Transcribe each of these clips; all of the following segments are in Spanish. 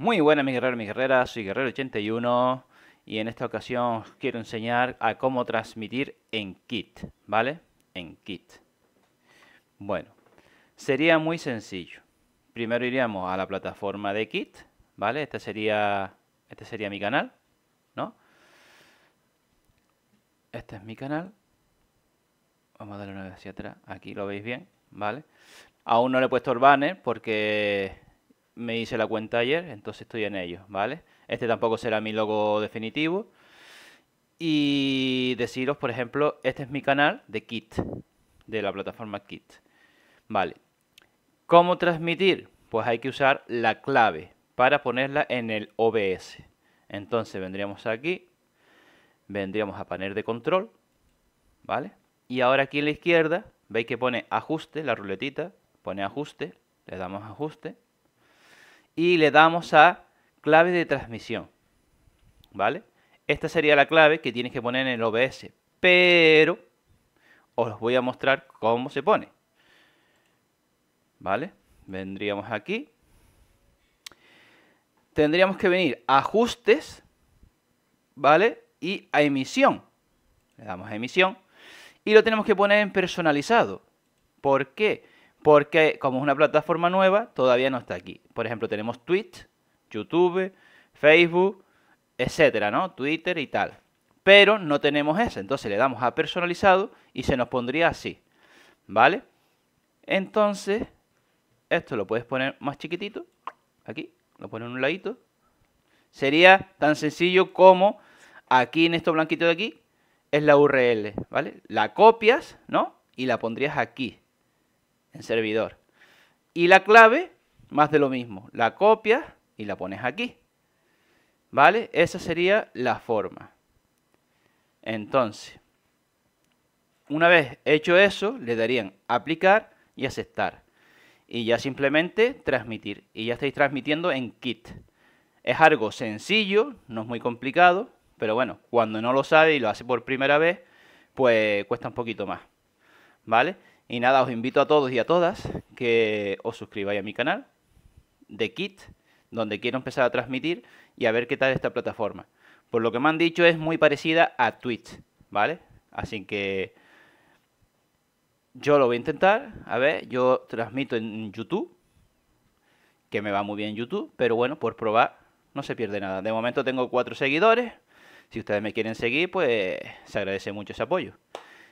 Muy buenas mis guerreros, mis guerreras, soy Guerrero81 y en esta ocasión os quiero enseñar a cómo transmitir en kit, ¿vale? En kit. Bueno, sería muy sencillo. Primero iríamos a la plataforma de kit, ¿vale? Este sería, este sería mi canal, ¿no? Este es mi canal. Vamos a darle una vez hacia atrás, aquí lo veis bien, ¿vale? Aún no le he puesto el banner porque me hice la cuenta ayer, entonces estoy en ello, ¿vale? Este tampoco será mi logo definitivo. Y deciros, por ejemplo, este es mi canal de Kit, de la plataforma Kit. Vale. ¿Cómo transmitir? Pues hay que usar la clave para ponerla en el OBS. Entonces vendríamos aquí, vendríamos a panel de control, ¿vale? Y ahora aquí en la izquierda, veis que pone ajuste, la ruletita, pone ajuste, le damos ajuste y le damos a clave de transmisión. ¿Vale? Esta sería la clave que tienes que poner en el OBS. Pero os voy a mostrar cómo se pone. ¿Vale? Vendríamos aquí. Tendríamos que venir a ajustes, ¿vale? Y a emisión. Le damos a emisión. Y lo tenemos que poner en personalizado. ¿Por qué? porque como es una plataforma nueva, todavía no está aquí. Por ejemplo, tenemos Twitch, YouTube, Facebook, etcétera, ¿no? Twitter y tal. Pero no tenemos esa. entonces le damos a personalizado y se nos pondría así, ¿vale? Entonces, esto lo puedes poner más chiquitito, aquí, lo pones en un ladito. Sería tan sencillo como aquí en esto blanquito de aquí es la URL, ¿vale? La copias, ¿no? Y la pondrías aquí servidor. Y la clave, más de lo mismo, la copias y la pones aquí. ¿Vale? Esa sería la forma. Entonces, una vez hecho eso, le darían aplicar y aceptar. Y ya simplemente transmitir. Y ya estáis transmitiendo en kit. Es algo sencillo, no es muy complicado, pero bueno, cuando no lo sabe y lo hace por primera vez, pues cuesta un poquito más. ¿Vale? Y nada, os invito a todos y a todas que os suscribáis a mi canal de Kit, donde quiero empezar a transmitir y a ver qué tal esta plataforma. Por lo que me han dicho es muy parecida a Twitch, ¿vale? Así que yo lo voy a intentar. A ver, yo transmito en YouTube, que me va muy bien YouTube, pero bueno, por probar no se pierde nada. De momento tengo cuatro seguidores. Si ustedes me quieren seguir, pues se agradece mucho ese apoyo.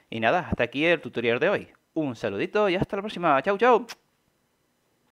Y nada, hasta aquí el tutorial de hoy un saludito y hasta la próxima. Chau, chau.